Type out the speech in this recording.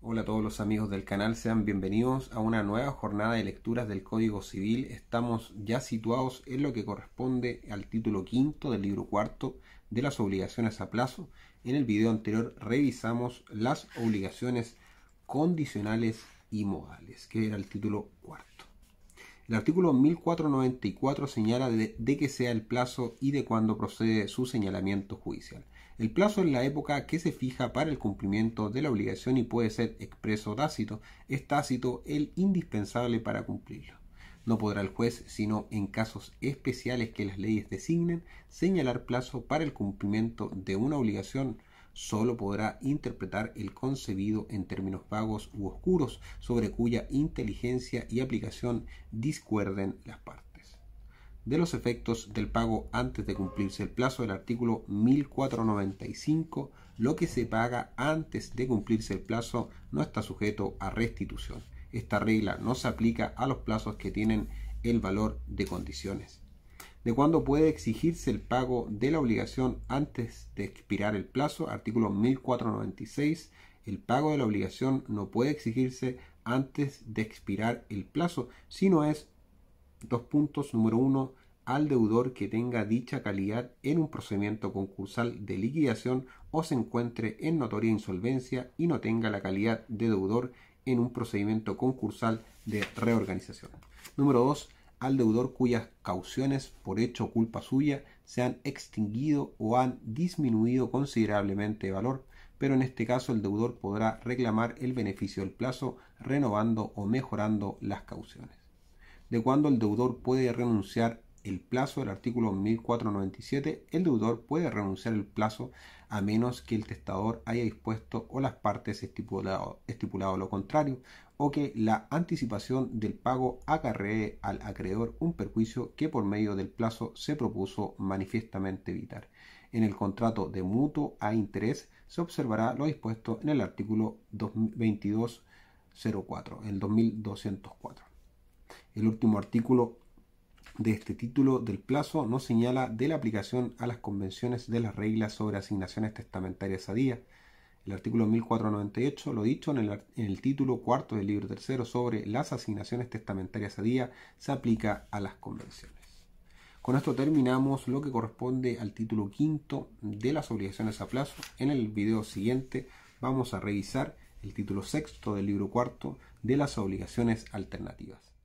Hola a todos los amigos del canal, sean bienvenidos a una nueva jornada de lecturas del Código Civil. Estamos ya situados en lo que corresponde al título quinto del libro cuarto de las obligaciones a plazo. En el video anterior revisamos las obligaciones condicionales y modales, que era el título cuarto. El artículo 1494 señala de, que sea el plazo y de cuándo procede su señalamiento judicial. El plazo es la época que se fija para el cumplimiento de la obligación y puede ser expreso o tácito. Es tácito el indispensable para cumplirlo. No podrá el juez, sino en casos especiales que las leyes designen, señalar plazo para el cumplimiento de una obligación solo podrá interpretar el concebido en términos vagos u oscuros sobre cuya inteligencia y aplicación discuerden las partes. De los efectos del pago antes de cumplirse el plazo del artículo 1495, lo que se paga antes de cumplirse el plazo no está sujeto a restitución. Esta regla no se aplica a los plazos que tienen el valor de condiciones de cuándo puede exigirse el pago de la obligación antes de expirar el plazo, artículo 1496, el pago de la obligación no puede exigirse antes de expirar el plazo, sino es dos puntos número uno al deudor que tenga dicha calidad en un procedimiento concursal de liquidación o se encuentre en notoria insolvencia y no tenga la calidad de deudor en un procedimiento concursal de reorganización. Número dos al deudor cuyas cauciones por hecho o culpa suya se han extinguido o han disminuido considerablemente de valor, pero en este caso el deudor podrá reclamar el beneficio del plazo renovando o mejorando las cauciones. De cuando el deudor puede renunciar el plazo del artículo 1497, el deudor puede renunciar el plazo a menos que el testador haya dispuesto o las partes estipulado, estipulado lo contrario, o que la anticipación del pago acarree al acreedor un perjuicio que por medio del plazo se propuso manifiestamente evitar. En el contrato de mutuo a interés se observará lo dispuesto en el artículo 2204, el 2204. El último artículo de este título del plazo no señala de la aplicación a las convenciones de las reglas sobre asignaciones testamentarias a día. El artículo 1498, lo dicho en el, título cuarto del libro tercero sobre las asignaciones testamentarias a día, se aplica a las convenciones. Con esto terminamos lo que corresponde al título quinto de las obligaciones a plazo. En el video siguiente vamos a revisar el título sexto del libro cuarto de las obligaciones alternativas.